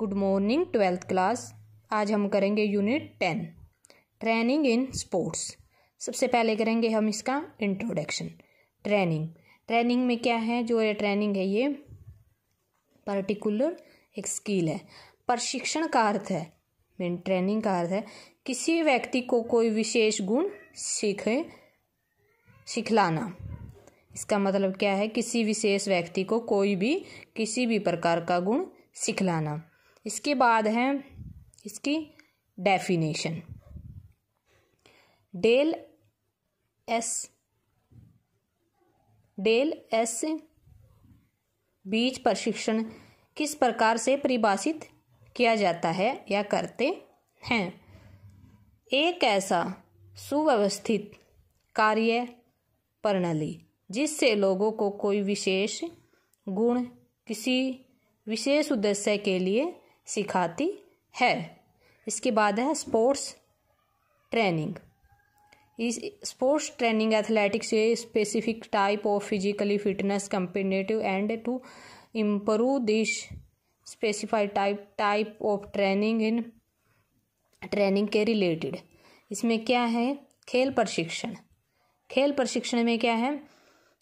good morning twelfth class आज हम करेंगे unit ten training in sports सबसे पहले करेंगे हम इसका इंट्रोडक्शन ट्रेनिंग ट्रेनिंग में क्या है जो ये ट्रेनिंग है ये पर्टिकुलर एक स्किल है प्रशिक्षण का अर्थ है मेन ट्रेनिंग का अर्थ है किसी व्यक्ति को कोई विशेष गुण सीखे सिखलाना इसका मतलब क्या है किसी विशेष व्यक्ति को कोई भी किसी भी प्रकार का गुण सिखलाना इसके बाद है इसकी डेफिनेशन डेल एस डेल एस बीज प्रशिक्षण किस प्रकार से परिभाषित किया जाता है या करते हैं एक ऐसा सुव्यवस्थित कार्य प्रणाली जिससे लोगों को कोई विशेष गुण किसी विशेष उद्देश्य के लिए सिखाती है इसके बाद है स्पोर्ट्स ट्रेनिंग इस स्पोर्ट्स ट्रेनिंग एथलेटिक्स ये specific type of physically fitness competitive and to improve this specified type type of training in training के रिलेटेड इसमें क्या है खेल प्रशिक्षण खेल प्रशिक्षण में क्या है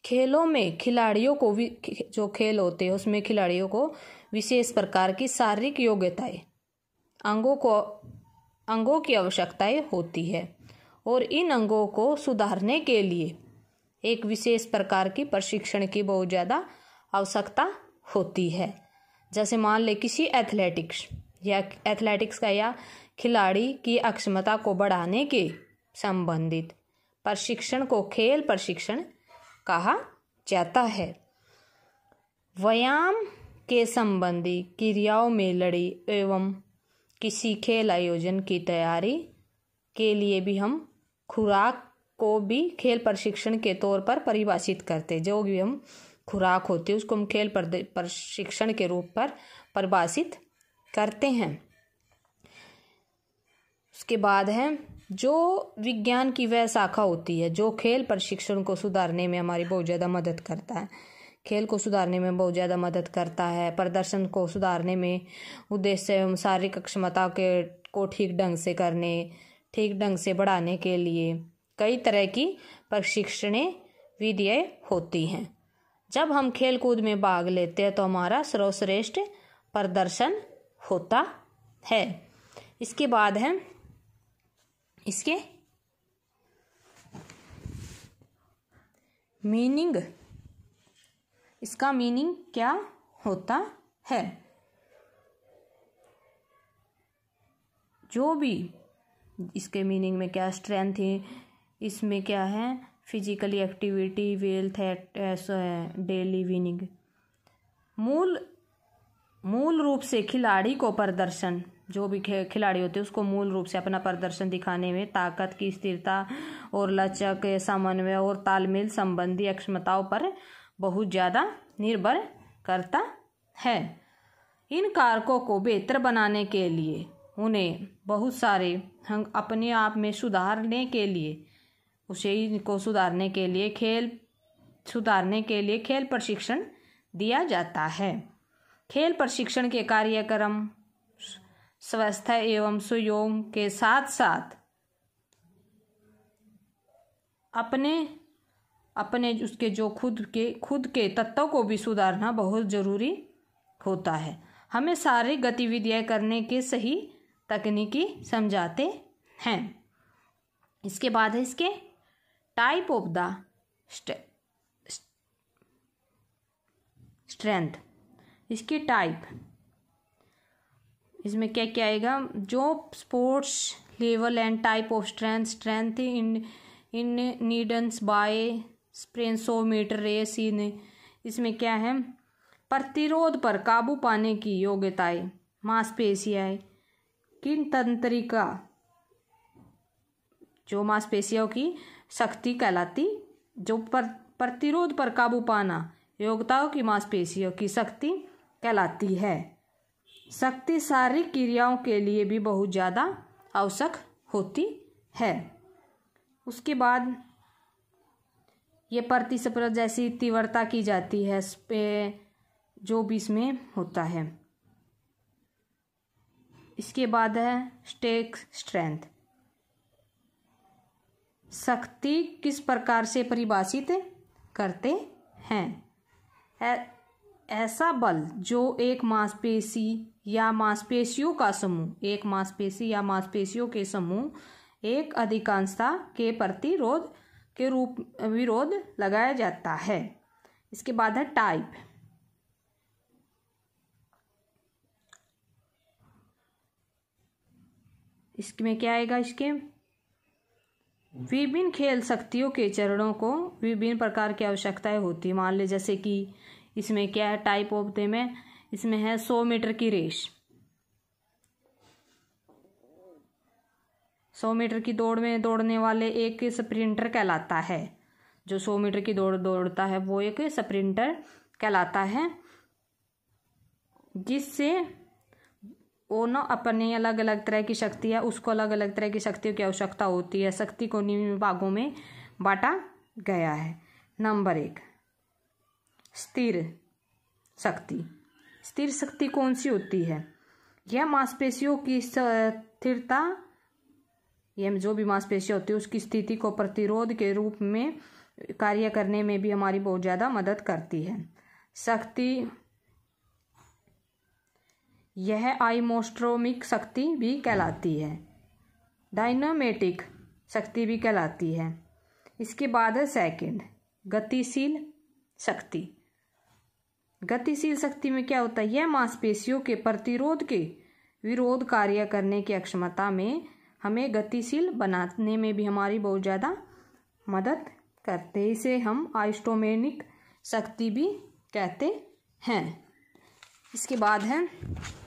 खेलों में खिलाड़ियों को भी जो खेल होते हैं उसमें खिलाड़ियों को विशेष प्रकार की शारीरिक योग्यताएं अंगों को अंगों की आवश्यकताएं होती है और इन अंगों को सुधारने के लिए एक विशेष प्रकार की प्रशिक्षण की बहुत ज़्यादा आवश्यकता होती है जैसे मान ले किसी एथलेटिक्स या एथलेटिक्स का या खिलाड़ी की अक्षमता को बढ़ाने के संबंधित प्रशिक्षण को खेल प्रशिक्षण कहा जाता है व्यायाम के संबंधी क्रियाओं में लड़ी एवं किसी खेल आयोजन की तैयारी के लिए भी हम खुराक को भी खेल प्रशिक्षण के तौर पर परिभाषित करते जो भी हम खुराक होती है उसको हम खेल प्रशिक्षण के रूप पर परिभाषित करते हैं उसके बाद है जो विज्ञान की वह शाखा होती है जो खेल प्रशिक्षण को सुधारने में हमारी बहुत ज़्यादा मदद करता है खेल को सुधारने में बहुत ज़्यादा मदद करता है प्रदर्शन को सुधारने में उद्देश्य एवं शारीरिक क्षमता के को ठीक ढंग से करने ठीक ढंग से बढ़ाने के लिए कई तरह की प्रशिक्षण विधियाँ होती हैं जब हम खेल कूद में भाग लेते हैं तो हमारा सर्वश्रेष्ठ प्रदर्शन होता है इसके बाद है इसके मीनिंग इसका मीनिंग क्या होता है जो भी इसके मीनिंग में क्या स्ट्रेंथ है इसमें क्या है फिजिकली एक्टिविटी वेल्थ है डेली विनिंग मूल मूल रूप से खिलाड़ी को प्रदर्शन जो भी खिलाड़ी होते हैं उसको मूल रूप से अपना प्रदर्शन दिखाने में ताकत की स्थिरता और लचक समन्वय और तालमेल संबंधी अक्षमताओं पर बहुत ज़्यादा निर्भर करता है इन कारकों को बेहतर बनाने के लिए उन्हें बहुत सारे हम अपने आप में सुधारने के लिए उसे इनको सुधारने के लिए खेल सुधारने के लिए खेल प्रशिक्षण दिया जाता है खेल प्रशिक्षण के कार्यक्रम स्वस्थ एवं सुयोग के साथ साथ अपने अपने उसके जो खुद के खुद के तत्व को भी सुधारना बहुत ज़रूरी होता है हमें सारी गतिविधियाँ करने के सही तकनीकी समझाते हैं इसके बाद है इसके टाइप ऑफ द स्ट्रेंथ इसके टाइप इसमें क्या क्या आएगा जो sports level and type of strength strength in in नीडन्स बाय स्प्रेन सौ मीटर रेस इन ने इसमें क्या है प्रतिरोध पर काबू पाने की योग्यताएं मांसपेशियाएं किन तंत्रिका जो मांसपेशियों की शक्ति कहलाती जो पर प्रतिरोध पर काबू पाना योग्यताओं की मांसपेशियों की शक्ति कहलाती है शक्ति शारीरिक क्रियाओं के लिए भी बहुत ज़्यादा आवश्यक होती है उसके बाद ये प्रति जैसी तीव्रता की जाती है इस पे जो भी इसमें होता है इसके बाद है स्टेक स्ट्रेंथ शक्ति किस प्रकार से परिभाषित करते हैं ऐसा बल जो एक मांसपेशी या मांसपेशियों का समूह एक मांसपेशी या मांसपेशियों के समूह एक अधिकांशता के प्रतिरोध के रूप विरोध लगाया जाता है इसके बाद है टाइप इसमें क्या आएगा इसके विभिन्न खेल शक्तियों के चरणों को विभिन्न प्रकार की आवश्यकताएं होती है मान ली जैसे कि इसमें क्या है टाइप ऑफ दे में इसमें है सौ मीटर की रेश सौ मीटर की दौड़ में दौड़ने वाले एक स्प्रिंटर कहलाता है जो सौ मीटर की दौड़ दौड़ता है वो एक स्प्रिंटर कहलाता है जिससे वो ना अपने अलग अलग तरह की शक्ति है उसको अलग अलग तरह की शक्तियों की आवश्यकता होती है शक्ति को निम्न भागों में बांटा गया है नंबर एक स्थिर शक्ति स्थिर शक्ति कौन सी होती है यह मांसपेशियों की स्थिरता ये जो भी मांसपेशियाँ होती है उसकी स्थिति को प्रतिरोध के रूप में कार्य करने में भी हमारी बहुत ज़्यादा मदद करती है शक्ति यह आईमोस्ट्रोमिक शक्ति भी कहलाती है डायनामेटिक शक्ति भी कहलाती है इसके बाद है सेकेंड गतिशील शक्ति गतिशील शक्ति में क्या होता है यह मांसपेशियों के प्रतिरोध के विरोध कार्य करने की अक्षमता में हमें गतिशील बनाने में भी हमारी बहुत ज़्यादा मदद करते हैं इसे हम आइस्टोमेनिक शक्ति भी कहते हैं इसके बाद है